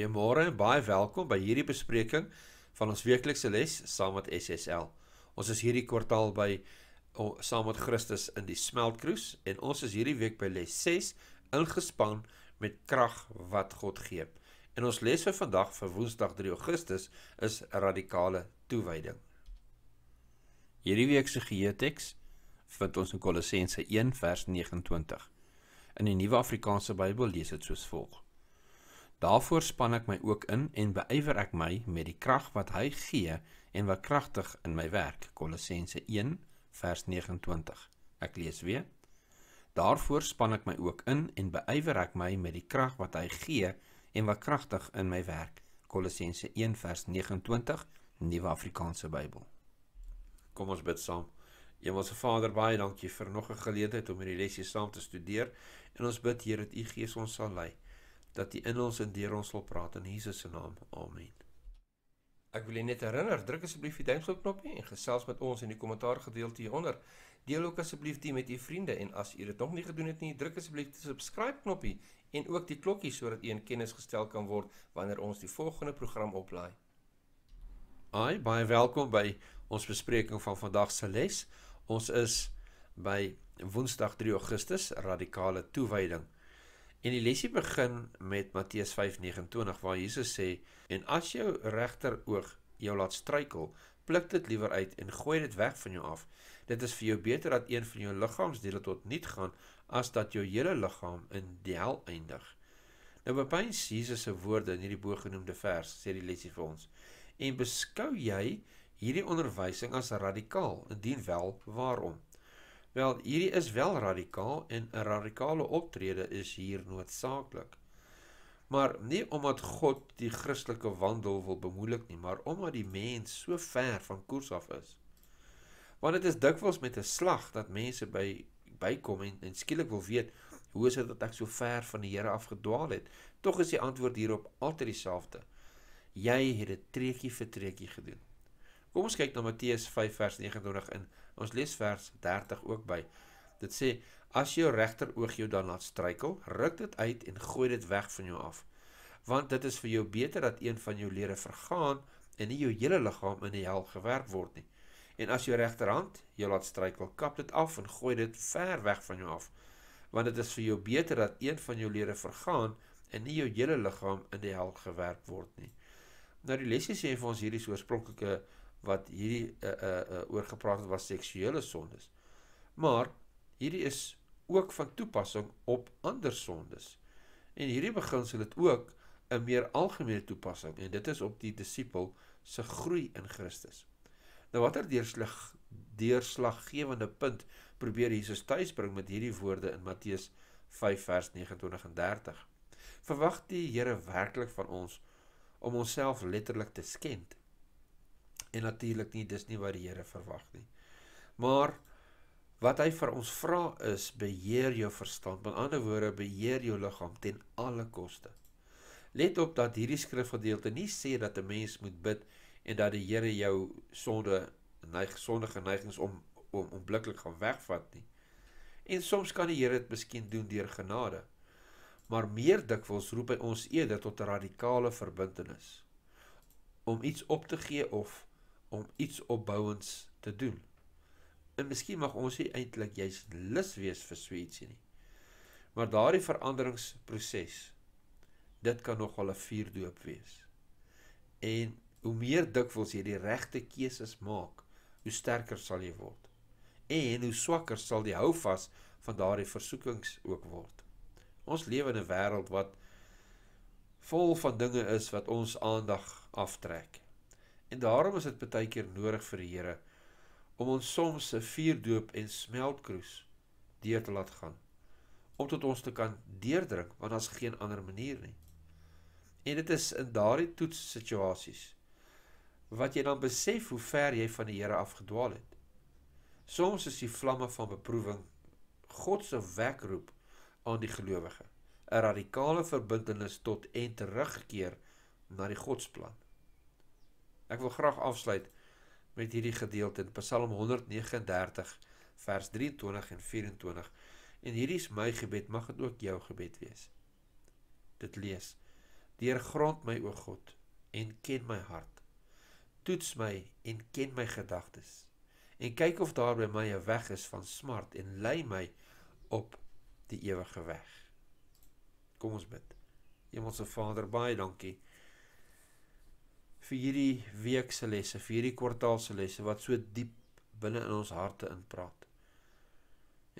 Goeiemôre en baie welkom by hierdie bespreking van ons weeklikse les saam met SSL. Ons is hierdie kwartaal by saam met Christus in die smeltkroes en ons is hierdie week by les 6 ingespan met krag wat God gee. En ons les vir vandag vir Woensdag 3 Augustus is radikale toewyding. Hierdie week se geheeteks vind ons in Kolossense 1 vers 29. In die Nuwe Afrikaanse Bybel lees dit soos volg: Daarvoor span ek my ook in en beywer ek my met die krag wat hy gee en wat kragtig in my werk. Kolossense 1:29. Ek lees weer. Daarvoor span ek my ook in en beywer ek my met die krag wat hy gee en wat kragtig in my werk. Kolossense 1:29 Nuwe Afrikaanse Bybel. Kom ons bid saam. Hemelse Vader, baie dankie vir nog 'n geleentheid om hierdie lesse saam te studeer en ons bid Here dat U Gees ons sal lei dat U in ons en deur ons wil praat in Jesus se naam. Amen. Ek wil net herinner, druk asseblief die duimpie knoppie en gesels met ons in die kommentaar gedeelte hieronder. Deel ook asseblief dit met u vriende en as u dit nog nie gedoen het nie, druk asseblief die subscribe knoppie en ook die klokkie sodat u in kennis gestel kan word wanneer ons die volgende program oplaai. Hi, baie welkom by ons bespreking van vandag se les. Ons is by Woensdag 3 Augustus, radikale toewyding. En die lesie begin met Matteus 5:29 waar Jesus sê: "En as jou regter oog jou laat struikel, pluk dit liewer uit en gooi dit weg van jou af. Dit is vir jou beter dat een van jou liggaamsdele tot niet gaan as dat jou hele liggaam in die hel eindig." Nou bepyn Jesus se woorde in hierdie bogenoemde vers sê die lesie vir ons. En beskou jy hierdie onderwysing as radikaal? Indien wel, waarom? Wel, hierdie is wel radikaal en 'n radikale optrede is hier noodsaaklik. Maar nie omdat God die Christelike wandel wil bemoeilik nie, maar omdat die mens so ver van koers af is. Want dit is dikwels met 'n slag dat mense by bykom en, en skielik wil weet hoe is dit dat ek so ver van die Here afgedwaal het? Tog is die antwoord hierop altyd dieselfde. Jy het dit treukie vir treukie gedoen. Kom ons kyk na Matteus 5 vers 29 in. Ons lees vers 30 ook by. Dit sê: "As jou regter oog jou dan laat struikel, ruk dit uit en gooi dit weg van jou af, want dit is vir jou beter dat een van jou lede vergaan en nie jou hele liggaam in die hel gewerp word nie. En as jou regterhand jou laat struikel, kap dit af en gooi dit ver weg van jou af, want dit is vir jou beter dat een van jou lede vergaan en nie jou hele liggaam in die hel gewerp word nie." Nou die lesse sê vir ons hierdie oorspronklike so wat hierdie uh eh, uh, eh, uh eh, oor gepraat het was seksuele sondes. Maar hierdie is ook van toepassing op ander sondes. En hierdie beginsel het ook 'n meer algemene toepassing en dit is op die disipel se groei in Christus. Nou watter deurslag deurslaggewende punt probeer Jesus tuisbring met hierdie woorde in Matteus 5 vers 29 en 30. Verwag die Here werklik van ons om onsself letterlik te skend. En natuurlik nie, dis nie wat die Here verwag nie. Maar wat hy vir ons vra is beheer jou verstand. Met ander woorde, beheer jou liggaam ten alle koste. Let op dat hierdie skrifgedeelte nie sê dat 'n mens moet bid en dat die Here jou sonde en hy gesondige neigings om om onmiddellik gaan wegvat nie. En soms kan die Here dit miskien doen deur genade. Maar meer dikwels roep hy ons eerder tot 'n radikale verbintenis om iets op te gee of om iets opbouends te doen. En miskien mag ons nie eintlik jy's lus wees vir sweetsie nie. Maar daardie veranderingsproses dit kan nogal 'n vuurdoop wees. En hoe meer dikwels jy die regte keuses maak, hoe sterker sal jy word. En hoe swakker sal die houvas van daardie versoekings ook word. Ons leef in 'n wêreld wat vol van dinge is wat ons aandag aftrek. En daarom is dit baie keer nodig vir die Here om ons soms se vuurdoop en smeltkroes deur te laat gaan om tot ons te kan deurdruk want daar's geen ander manier nie. En dit is in daardie toets situasies wat jy dan besef hoe ver jy van die Here afgedwaal het. Soms is die vlamme van beproewing God se wekroep aan die gelowige, 'n radikale verbintenis tot en terugkeer na die Godsplan. Ek wil graag afsluit met hierdie gedeelte in Psalm 139 vers 23 en 24. En hierdie is my gebed, mag dit ook jou gebed wees. Dit lees: Deur grond my o God en ken my hart. Toets my en ken my gedagtes. En kyk of daar by my 'n weg is van smart en lei my op die ewige weg. Kom ons bid. Hemelse Vader, baie dankie vir hierdie week se lesse, vir hierdie kwartaal se lesse wat so diep binne in ons harte inpraat.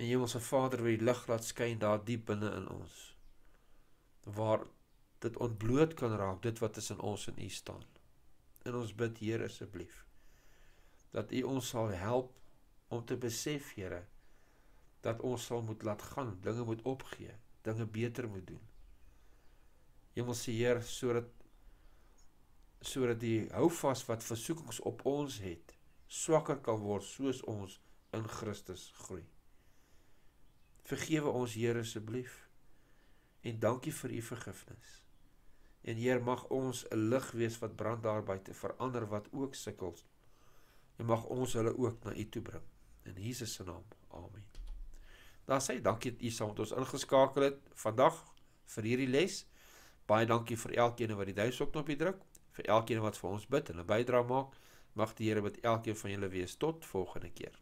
En Hemelse Vader, wil U lig laat skyn daar diep binne in ons. Waar dit ontbloot kan raak, dit wat is in ons en U staan. En ons bid, Here, asseblief, dat U ons sal help om te besef, Here, dat ons sal moet laat gaan, dinge moet opgee, dinge beter moet doen. Hemelse Heer, sodat sodat die houvas wat versoekings op ons het swakker kan word soos ons in Christus groei. Vergewe ons Here asseblief en dankie vir u vergifnis. En Heer mag ons 'n lig wees wat brand daar buite vir ander wat ook sukkel. En mag ons hulle ook na u toe bring in Jesus se naam. Amen. Daar sê dankie dat u saam met ons ingeskakel het vandag vir hierdie les. Baie dankie vir elkeen wat die duisoknopie druk vir elkeen wat vir ons bid en 'n bydrae maak. Mag die Here met elkeen van julle wees tot volgende keer.